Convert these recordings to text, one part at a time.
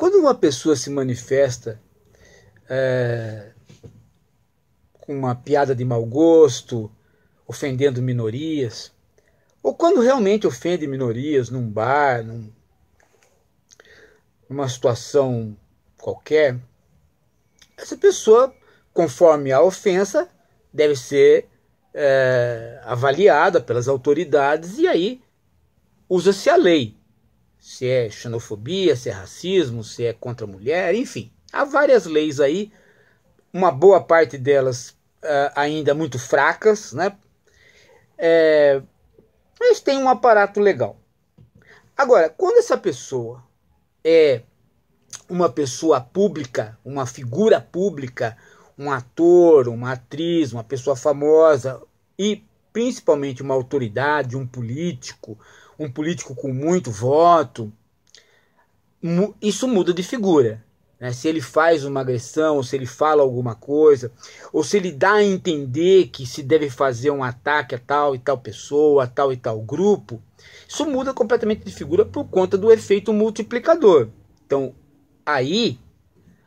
Quando uma pessoa se manifesta é, com uma piada de mau gosto, ofendendo minorias, ou quando realmente ofende minorias num bar, num, numa situação qualquer, essa pessoa, conforme a ofensa, deve ser é, avaliada pelas autoridades e aí usa-se a lei se é xenofobia, se é racismo, se é contra a mulher, enfim. Há várias leis aí, uma boa parte delas uh, ainda muito fracas, né? É, mas tem um aparato legal. Agora, quando essa pessoa é uma pessoa pública, uma figura pública, um ator, uma atriz, uma pessoa famosa e principalmente uma autoridade, um político, um político com muito voto, isso muda de figura. Né? Se ele faz uma agressão, ou se ele fala alguma coisa, ou se ele dá a entender que se deve fazer um ataque a tal e tal pessoa, a tal e tal grupo, isso muda completamente de figura por conta do efeito multiplicador. Então, aí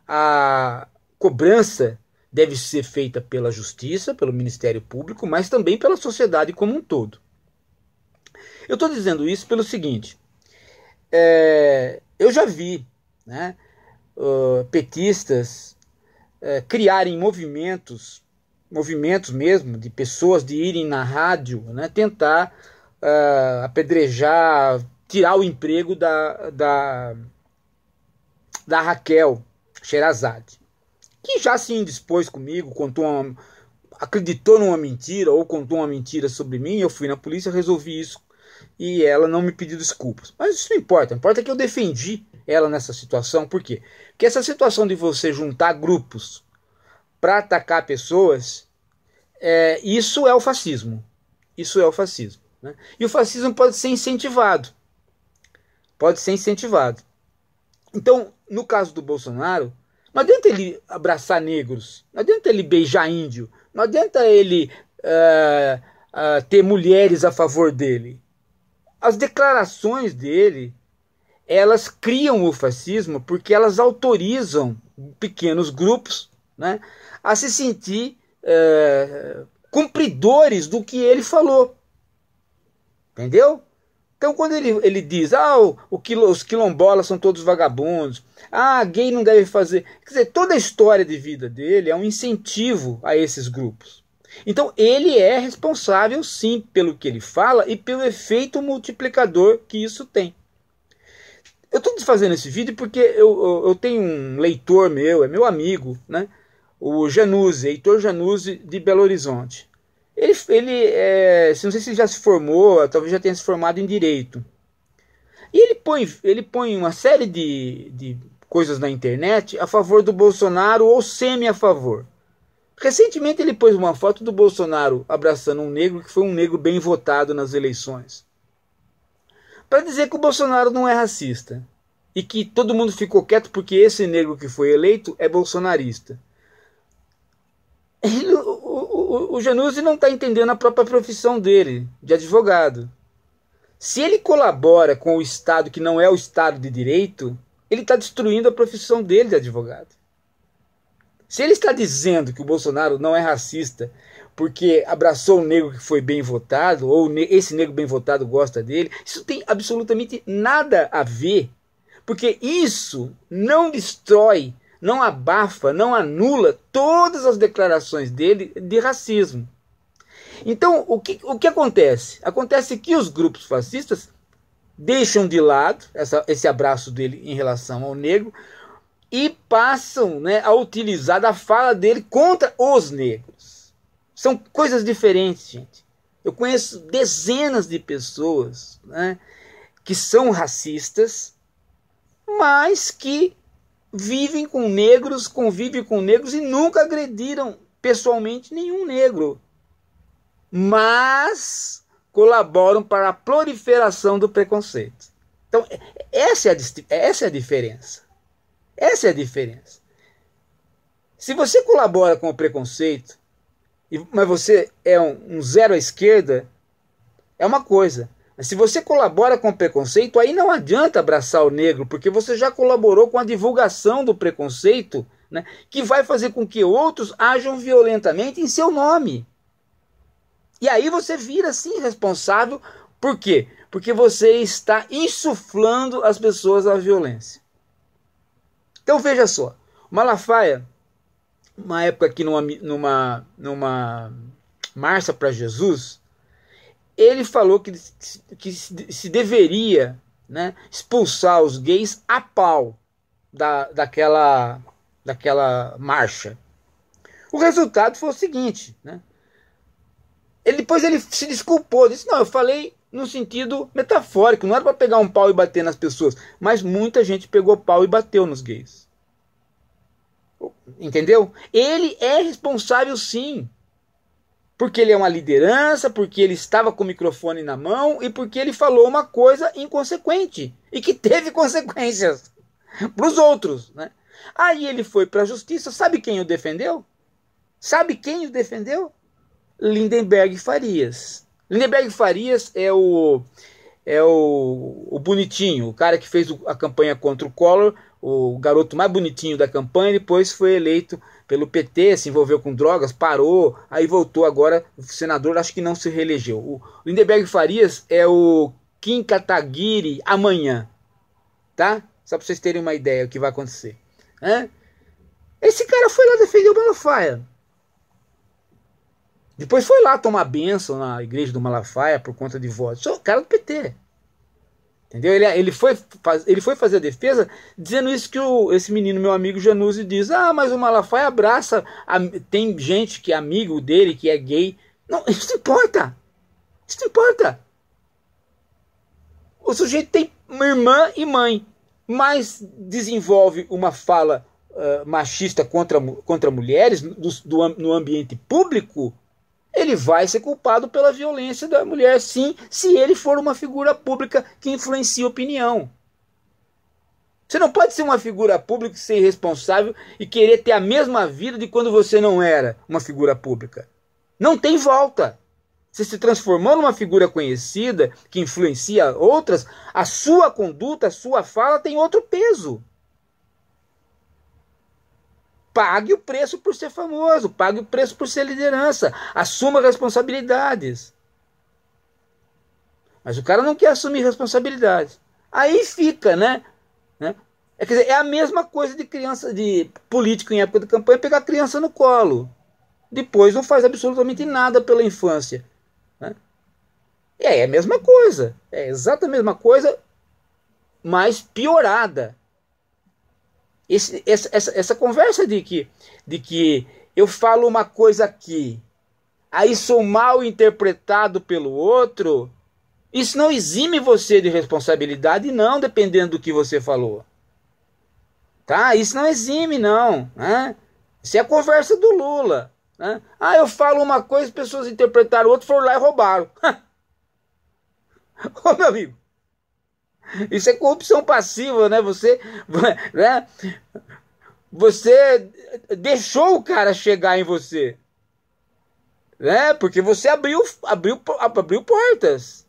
a cobrança deve ser feita pela justiça, pelo Ministério Público, mas também pela sociedade como um todo. Eu estou dizendo isso pelo seguinte: é, eu já vi né, uh, petistas uh, criarem movimentos, movimentos mesmo, de pessoas de irem na rádio, né, tentar uh, apedrejar, tirar o emprego da, da, da Raquel Sherazade que já se indispôs comigo, contou uma, acreditou numa mentira ou contou uma mentira sobre mim, eu fui na polícia, resolvi isso e ela não me pediu desculpas. Mas isso não importa, importa que eu defendi ela nessa situação, por quê? Porque essa situação de você juntar grupos para atacar pessoas, é, isso é o fascismo. Isso é o fascismo. Né? E o fascismo pode ser incentivado. Pode ser incentivado. Então, no caso do Bolsonaro, não adianta ele abraçar negros, não adianta ele beijar índio, não adianta ele uh, uh, ter mulheres a favor dele. As declarações dele, elas criam o fascismo porque elas autorizam pequenos grupos né, a se sentir uh, cumpridores do que ele falou. Entendeu? Então, quando ele, ele diz, ah, o, o quilo, os quilombolas são todos vagabundos, ah, gay não deve fazer. Quer dizer, toda a história de vida dele é um incentivo a esses grupos. Então, ele é responsável, sim, pelo que ele fala e pelo efeito multiplicador que isso tem. Eu estou fazendo esse vídeo porque eu, eu, eu, tenho um leitor meu, é meu amigo, né? o Januse, Heitor Januse, de Belo Horizonte. Ele, ele é, não sei se já se formou, talvez já tenha se formado em direito. E ele põe, ele põe uma série de, de coisas na internet a favor do Bolsonaro ou semi a favor. Recentemente ele pôs uma foto do Bolsonaro abraçando um negro que foi um negro bem votado nas eleições. Para dizer que o Bolsonaro não é racista e que todo mundo ficou quieto porque esse negro que foi eleito é bolsonarista. Ele, o, o Genuzzi não está entendendo a própria profissão dele, de advogado. Se ele colabora com o Estado que não é o Estado de direito, ele está destruindo a profissão dele de advogado. Se ele está dizendo que o Bolsonaro não é racista porque abraçou um negro que foi bem votado, ou esse negro bem votado gosta dele, isso tem absolutamente nada a ver. Porque isso não destrói não abafa, não anula todas as declarações dele de racismo. Então, o que, o que acontece? Acontece que os grupos fascistas deixam de lado essa, esse abraço dele em relação ao negro e passam né, a utilizar da fala dele contra os negros. São coisas diferentes, gente. Eu conheço dezenas de pessoas né, que são racistas, mas que vivem com negros, convivem com negros e nunca agrediram pessoalmente nenhum negro. Mas colaboram para a proliferação do preconceito. Então, essa é a, essa é a diferença. Essa é a diferença. Se você colabora com o preconceito, mas você é um, um zero à esquerda, é uma coisa se você colabora com o preconceito, aí não adianta abraçar o negro, porque você já colaborou com a divulgação do preconceito, né, que vai fazer com que outros ajam violentamente em seu nome. E aí você vira sim responsável, por quê? Porque você está insuflando as pessoas à violência. Então veja só, Malafaia, uma época aqui numa, numa, numa marcha para Jesus, ele falou que, que se deveria né, expulsar os gays a pau da, daquela, daquela marcha. O resultado foi o seguinte, né? Ele, depois ele se desculpou, disse, não, eu falei no sentido metafórico, não era para pegar um pau e bater nas pessoas, mas muita gente pegou pau e bateu nos gays. Entendeu? Ele é responsável sim porque ele é uma liderança, porque ele estava com o microfone na mão e porque ele falou uma coisa inconsequente e que teve consequências para os outros. Né? Aí ele foi para a justiça. Sabe quem o defendeu? Sabe quem o defendeu? Lindenberg Farias. Lindenberg Farias é o é o, o bonitinho, o cara que fez a campanha contra o Collor o garoto mais bonitinho da campanha, depois foi eleito pelo PT, se envolveu com drogas, parou, aí voltou agora senador, acho que não se reelegeu. O Lindeberg Farias é o Kim Kataguiri amanhã, tá? Só para vocês terem uma ideia do que vai acontecer. Hã? Esse cara foi lá defender o Malafaia. Depois foi lá tomar benção na igreja do Malafaia por conta de votos. O cara do PT. Entendeu? Ele, ele, foi, faz, ele foi fazer a defesa dizendo isso que o, esse menino, meu amigo Januzzi, diz: Ah, mas o Malafaia abraça. A, tem gente que é amigo dele, que é gay. Não, isso não importa. Isso não importa. O sujeito tem irmã e mãe, mas desenvolve uma fala uh, machista contra, contra mulheres do, do, no ambiente público ele vai ser culpado pela violência da mulher, sim, se ele for uma figura pública que influencia a opinião. Você não pode ser uma figura pública ser irresponsável e querer ter a mesma vida de quando você não era uma figura pública. Não tem volta. Você se transformou numa figura conhecida que influencia outras, a sua conduta, a sua fala tem outro peso. Pague o preço por ser famoso, pague o preço por ser liderança, assuma responsabilidades. Mas o cara não quer assumir responsabilidades. Aí fica, né? né? É, quer dizer, é a mesma coisa de criança, de político em época de campanha pegar criança no colo. Depois não faz absolutamente nada pela infância. Né? E aí é a mesma coisa. É exatamente a mesma coisa, mas piorada esse, essa, essa, essa conversa de que, de que eu falo uma coisa aqui, aí sou mal interpretado pelo outro, isso não exime você de responsabilidade, não, dependendo do que você falou. Tá? Isso não exime, não. Né? Isso é a conversa do Lula. Né? Ah, eu falo uma coisa, as pessoas interpretaram, o outro foram lá e roubaram. Ô, meu amigo, isso é corrupção passiva, né? Você, né? Você deixou o cara chegar em você. Né? Porque você abriu, abriu, abriu portas.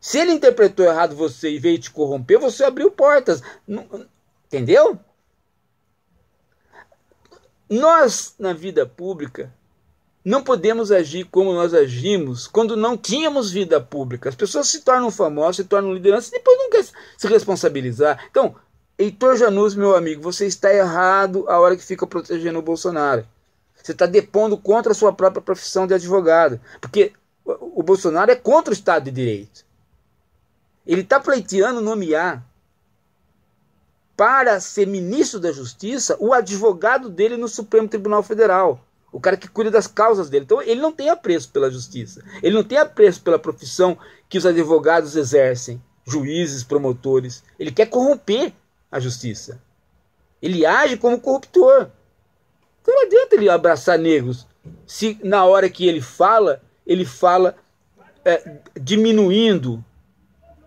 Se ele interpretou errado você e veio te corromper, você abriu portas. Entendeu? Nós, na vida pública, não podemos agir como nós agimos quando não tínhamos vida pública. As pessoas se tornam famosas, se tornam lideranças e depois nunca se responsabilizar. Então, Heitor Janus, meu amigo, você está errado a hora que fica protegendo o Bolsonaro. Você está depondo contra a sua própria profissão de advogado. Porque o Bolsonaro é contra o Estado de Direito. Ele está pleiteando nomear para ser ministro da Justiça o advogado dele no Supremo Tribunal Federal o cara que cuida das causas dele. Então ele não tem apreço pela justiça, ele não tem apreço pela profissão que os advogados exercem, juízes, promotores. Ele quer corromper a justiça. Ele age como corruptor. Então não adianta ele abraçar negros se na hora que ele fala, ele fala é, diminuindo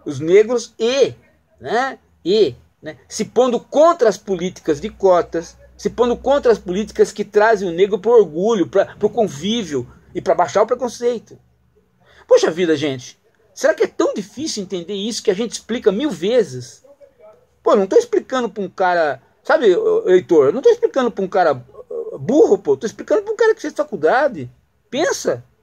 os negros e, né, e né, se pondo contra as políticas de cotas, se pondo contra as políticas que trazem o negro para o orgulho, para o convívio e para baixar o preconceito. Poxa vida, gente, será que é tão difícil entender isso que a gente explica mil vezes? Pô, não estou explicando para um cara, sabe, Heitor, não estou explicando para um cara uh, burro, pô, estou explicando para um cara que fez faculdade. Pensa.